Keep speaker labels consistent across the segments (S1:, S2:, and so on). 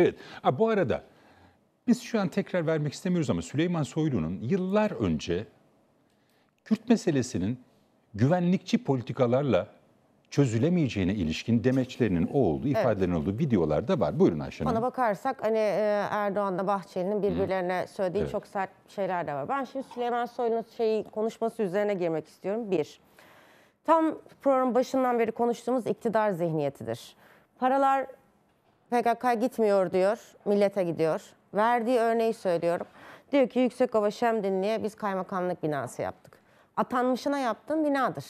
S1: Evet. Ha, bu arada biz şu an tekrar vermek istemiyoruz ama Süleyman Soylu'nun yıllar önce Kürt meselesinin güvenlikçi politikalarla çözülemeyeceğine ilişkin demeçlerinin olduğu, ifadelerin evet. olduğu videolar da var. Buyurun Ayşe Hanım. Ona
S2: bakarsak hani e, Erdoğan'la Bahçeli'nin birbirlerine Hı. söylediği evet. çok sert şeyler de var. Ben şimdi Süleyman Soylu'nun şeyi, konuşması üzerine girmek istiyorum. Bir, tam program başından beri konuştuğumuz iktidar zihniyetidir. Paralar PKK gitmiyor diyor, millete gidiyor. Verdiği örneği söylüyorum. Diyor ki Yüksekova Şemdinli'ye biz kaymakamlık binası yaptık. Atanmışına yaptığın binadır.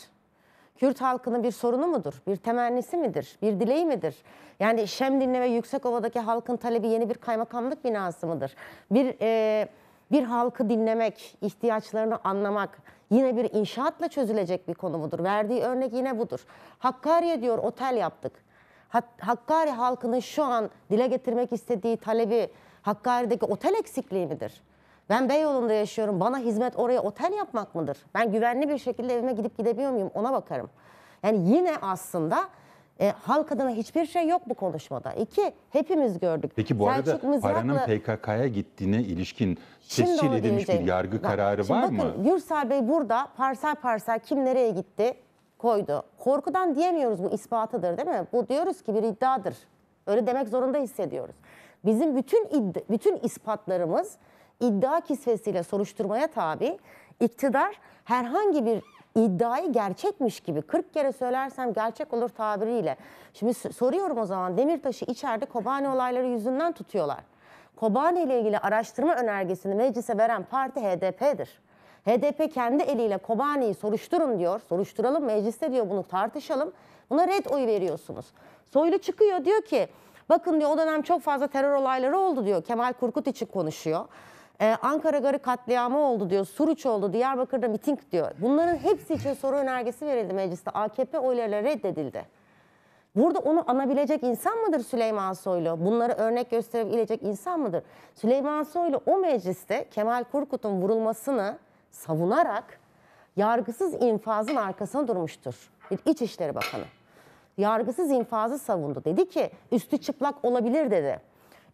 S2: Kürt halkının bir sorunu mudur? Bir temennisi midir? Bir dileği midir? Yani Şemdinli ve Yüksekova'daki halkın talebi yeni bir kaymakamlık binası mıdır? Bir e, bir halkı dinlemek, ihtiyaçlarını anlamak yine bir inşaatla çözülecek bir konu mudur? Verdiği örnek yine budur. Hakkari'ye diyor otel yaptık. Hakkari halkının şu an dile getirmek istediği talebi Hakkari'deki otel eksikliği midir? Ben Beyoğlu'nda yaşıyorum. Bana hizmet oraya otel yapmak mıdır? Ben güvenli bir şekilde evime gidip gidebiliyor muyum? Ona bakarım. Yani yine aslında e, halk adına hiçbir şey yok bu konuşmada. İki, hepimiz gördük.
S1: Peki bu arada Mızrak'la... Paranın PKK'ya gittiğine ilişkin tescil edilmiş bir yargı Bak, kararı var bakın, mı? Bakın
S2: Gürsel Bey burada parsel parsel kim nereye gitti, koydu. Korkudan diyemiyoruz bu ispatıdır değil mi? Bu diyoruz ki bir iddiadır. Öyle demek zorunda hissediyoruz. Bizim bütün iddia, bütün ispatlarımız iddia kisvesiyle soruşturmaya tabi. İktidar herhangi bir iddiayı gerçekmiş gibi 40 kere söylersem gerçek olur tabiriyle. Şimdi soruyorum o zaman Demirtaş'ı içeride Kobani olayları yüzünden tutuyorlar. Kobani ile ilgili araştırma önergesini meclise veren parti HDP'dir. HDP kendi eliyle Kobani'yi soruşturun diyor. Soruşturalım mecliste diyor bunu tartışalım. Buna red oyu veriyorsunuz. Soylu çıkıyor diyor ki bakın diyor o dönem çok fazla terör olayları oldu diyor. Kemal Kurkut için konuşuyor. Ee, Ankara Garı katliamı oldu diyor, Suruç oldu, Diyarbakır'da miting diyor. Bunların hepsi için soru önergesi verildi mecliste. AKP oylarıyla reddedildi. Burada onu anabilecek insan mıdır Süleyman Soylu? Bunları örnek gösterebilecek insan mıdır? Süleyman Soylu o mecliste Kemal Kurkut'un vurulmasını savunarak yargısız infazın arkasına durmuştur. Bir İçişleri Bakanı. Yargısız infazı savundu. Dedi ki üstü çıplak olabilir dedi.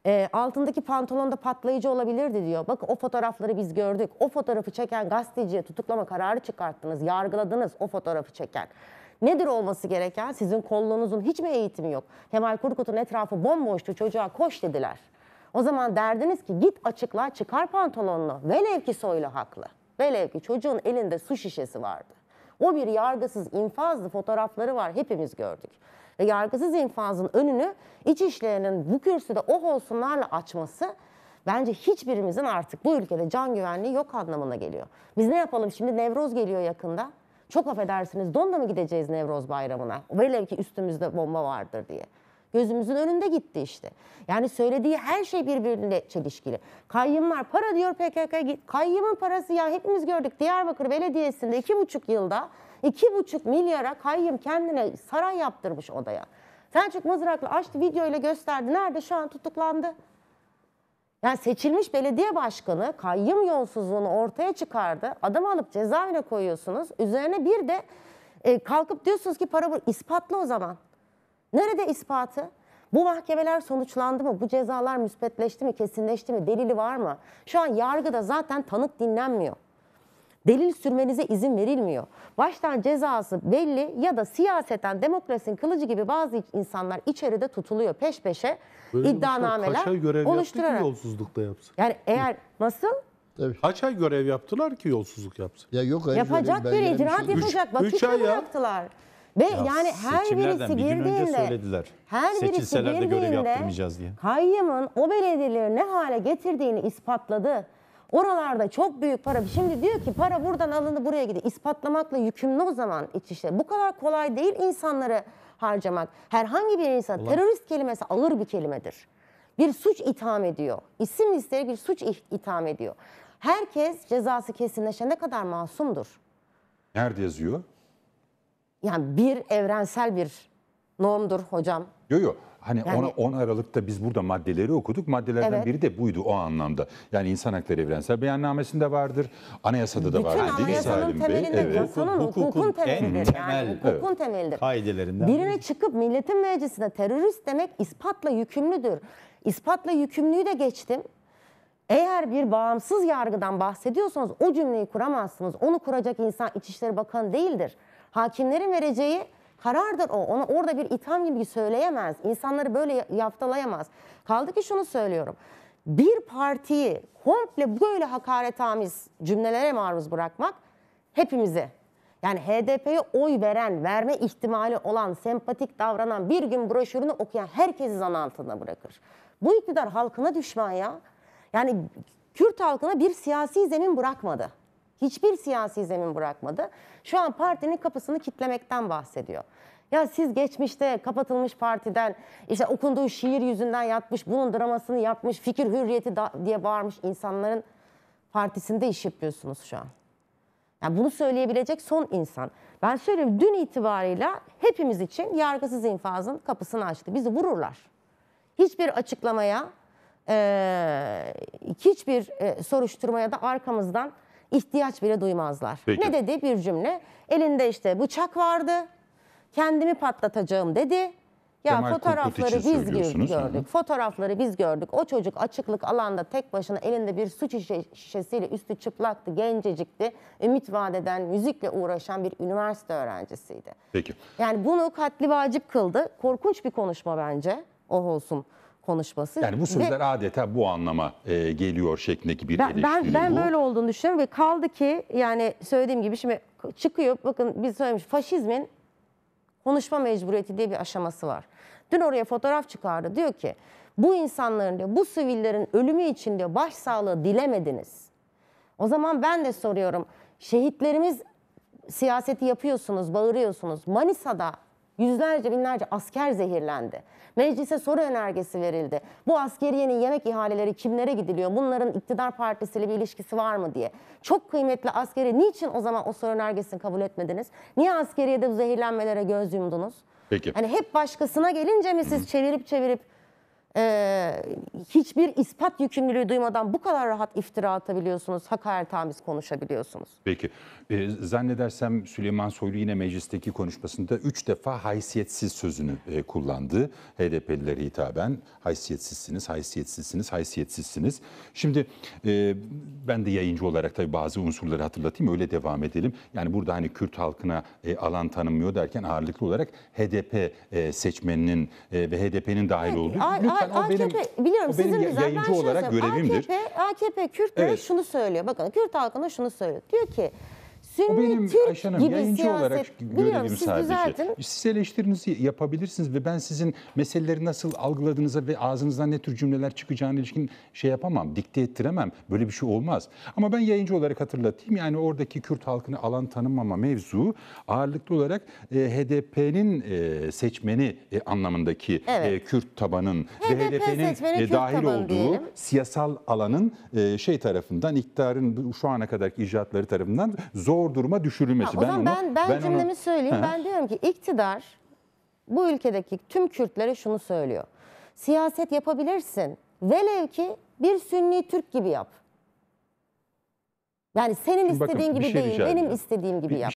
S2: E, altındaki pantolonda patlayıcı olabilirdi diyor. Bakın o fotoğrafları biz gördük. O fotoğrafı çeken gazeteciye tutuklama kararı çıkarttınız. Yargıladınız o fotoğrafı çeken. Nedir olması gereken? Sizin kolluğunuzun hiç mi eğitimi yok? Kemal Kurkut'un etrafı bomboştu çocuğa koş dediler. O zaman derdiniz ki git açıkla çıkar pantolonunu. Velev ki soylu haklı. Velev ki çocuğun elinde su şişesi vardı. O bir yargısız infazdı fotoğrafları var hepimiz gördük. Ve yargısız infazın önünü İçişleri'nin bu kürsüde oh olsunlarla açması bence hiçbirimizin artık bu ülkede can güvenliği yok anlamına geliyor. Biz ne yapalım şimdi Nevroz geliyor yakında. Çok affedersiniz donla mı gideceğiz Nevroz bayramına? Velev ki üstümüzde bomba vardır diye. Gözümüzün önünde gitti işte. Yani söylediği her şey birbirine çelişkili. Kayyım var para diyor PKK. Kayyımın parası ya hepimiz gördük Diyarbakır Belediyesi'nde iki buçuk yılda iki buçuk milyara kayyım kendine saray yaptırmış odaya. Selçuk Mızraklı açtı videoyla gösterdi. Nerede şu an tutuklandı. Yani seçilmiş belediye başkanı kayyım yolsuzluğunu ortaya çıkardı. Adam alıp cezaevine koyuyorsunuz. Üzerine bir de e, kalkıp diyorsunuz ki para bu. ispatlı o zaman. Nerede ispatı? Bu mahkemeler sonuçlandı mı? Bu cezalar müspetleşti mi? Kesinleşti mi? Delili var mı? Şu an yargıda zaten tanık dinlenmiyor. Delil sürmenize izin verilmiyor. Baştan cezası belli ya da siyaseten demokrasinin kılıcı gibi bazı insanlar içeride tutuluyor peş peşe Böyle iddianameler kaç oluşturarak. Yaptı ki yapsın. Yani eğer nasıl?
S1: Tabii. Kaç ay görev yaptılar ki yolsuzluk yapsın? Ya yok Yapacak bir icraat yapacak. Vakit üç, üç ay
S2: bıraktılar. Ya. Ve ya yani her birisi bir girdiğinde her birisi girdiğinde kayyımın o belediyeleri ne hale getirdiğini ispatladı. Oralarda çok büyük para. Şimdi diyor ki para buradan alındı buraya gidiyor. İspatlamakla yükümlü o zaman İçişleri. Bu kadar kolay değil insanları harcamak. Herhangi bir insan Allah. terörist kelimesi ağır bir kelimedir. Bir suç itham ediyor. İsim listeleri bir suç itham ediyor. Herkes cezası kesinleşene kadar masumdur.
S1: Nerede yazıyor?
S2: Yani bir evrensel bir normdur hocam.
S1: Yok yok. Hani yani, 10, Aralık'ta biz burada maddeleri okuduk. Maddelerden evet. biri de buydu o anlamda. Yani insan hakları evrensel beyannamesinde vardır. Anayasada da vardır. Bütün anayasanın temelinde evet. yasanın hukukun, hukukun temelidir. En temel, yani, hukukun evet. temelidir. Kaidelerinden. Birine
S2: çıkıp milletin meclisinde terörist demek ispatla yükümlüdür. İspatla yükümlüyü de geçtim. Eğer bir bağımsız yargıdan bahsediyorsanız o cümleyi kuramazsınız. Onu kuracak insan İçişleri Bakanı değildir. Hakimlerin vereceği karardır o. Ona orada bir itham gibi söyleyemez. İnsanları böyle yaftalayamaz. Kaldı ki şunu söylüyorum. Bir partiyi komple böyle hakaret hakaretamiz cümlelere maruz bırakmak hepimizi yani HDP'ye oy veren, verme ihtimali olan, sempatik davranan, bir gün broşürünü okuyan herkesi zan altında bırakır. Bu iktidar halkına düşman ya. Yani Kürt halkına bir siyasi zemin bırakmadı. Hiçbir siyasi zemin bırakmadı. Şu an partinin kapısını kitlemekten bahsediyor. Ya siz geçmişte kapatılmış partiden işte okunduğu şiir yüzünden yatmış, bunun dramasını yapmış, fikir hürriyeti diye bağırmış insanların partisinde iş yapıyorsunuz şu an. Yani bunu söyleyebilecek son insan. Ben söyleyeyim dün itibarıyla hepimiz için yargısız infazın kapısını açtı. Bizi vururlar. Hiçbir açıklamaya, e, hiçbir soruşturmaya da arkamızdan ihtiyaç bile duymazlar. Peki. Ne dedi bir cümle? Elinde işte bıçak vardı. Kendimi patlatacağım dedi. Ya Kemal fotoğrafları biz gördük. Hı. Fotoğrafları biz gördük. O çocuk açıklık alanda tek başına elinde bir su şişesiyle üstü çıplaktı, gencecikti. Ümit vadeden müzikle uğraşan bir üniversite öğrencisiydi. Peki. Yani bunu katli vacip kıldı. Korkunç bir konuşma bence. O olsun konuşması. Yani bu sözler ve,
S1: adeta bu anlama e, geliyor şeklindeki bir ben, eleştiri ben, ben böyle
S2: olduğunu düşünüyorum ve kaldı ki yani söylediğim gibi şimdi çıkıyor bakın biz söylemiş faşizmin konuşma mecburiyeti diye bir aşaması var. Dün oraya fotoğraf çıkardı diyor ki bu insanların diyor, bu sivillerin ölümü için diyor başsağlığı dilemediniz. O zaman ben de soruyorum şehitlerimiz siyaseti yapıyorsunuz, bağırıyorsunuz. Manisa'da Yüzlerce binlerce asker zehirlendi. Meclise soru önergesi verildi. Bu askeriyenin yemek ihaleleri kimlere gidiliyor? Bunların iktidar partisiyle bir ilişkisi var mı diye. Çok kıymetli askeri niçin o zaman o soru önergesini kabul etmediniz? Niye askeriyede bu zehirlenmelere göz yumdunuz? Peki. Hani hep başkasına gelince mi siz çevirip çevirip ee, hiçbir ispat yükümlülüğü duymadan bu kadar rahat iftira atabiliyorsunuz, hakaret tamiz konuşabiliyorsunuz.
S1: Peki. E, zannedersem Süleyman Soylu yine meclisteki konuşmasında üç defa haysiyetsiz sözünü e, kullandı. HDP'lilere hitaben haysiyetsizsiniz, haysiyetsizsiniz, haysiyetsizsiniz. Şimdi e, ben de yayıncı olarak tabii bazı unsurları hatırlatayım öyle devam edelim. Yani burada hani Kürt halkına e, alan tanınmıyor derken ağırlıklı olarak HDP e, seçmeninin e, ve HDP'nin dahil evet, olduğu. A, Lütfen A, o AKP,
S2: biliyorum, o benim sizin yayıncı olarak görevimdir. AKP, AKP Kürtlere evet. şunu söylüyor. Bakın Kürt halkına şunu söylüyor. Diyor ki Sünni o benim Türk
S1: Ayşe gibi yayıncı siyaset. olarak görevim sadece. Düzeltin. Siz eleştirinizi yapabilirsiniz ve ben sizin meseleleri nasıl algıladığınıza ve ağzınızdan ne tür cümleler çıkacağına ilişkin şey yapamam, dikte ettiremem. Böyle bir şey olmaz. Ama ben yayıncı olarak hatırlatayım. Yani oradaki Kürt halkını alan tanımama mevzu ağırlıklı olarak e, HDP'nin e, seçmeni e, anlamındaki e, evet. e, Kürt tabanın HDP ve HDP'nin e, dahil olduğu diyelim. siyasal alanın e, şey tarafından, iktidarın şu ana kadarki icraatları tarafından zor zor duruma düşürülmesi. Ha, o ben zaman onu, ben, ben, ben cümlemi onu... söyleyeyim. He. Ben
S2: diyorum ki iktidar bu ülkedeki tüm Kürtlere şunu söylüyor. Siyaset yapabilirsin. Velev ki bir Sünni Türk gibi yap. Yani senin Şimdi istediğin bakın, gibi şey değil, benim istediğim gibi bir, yap.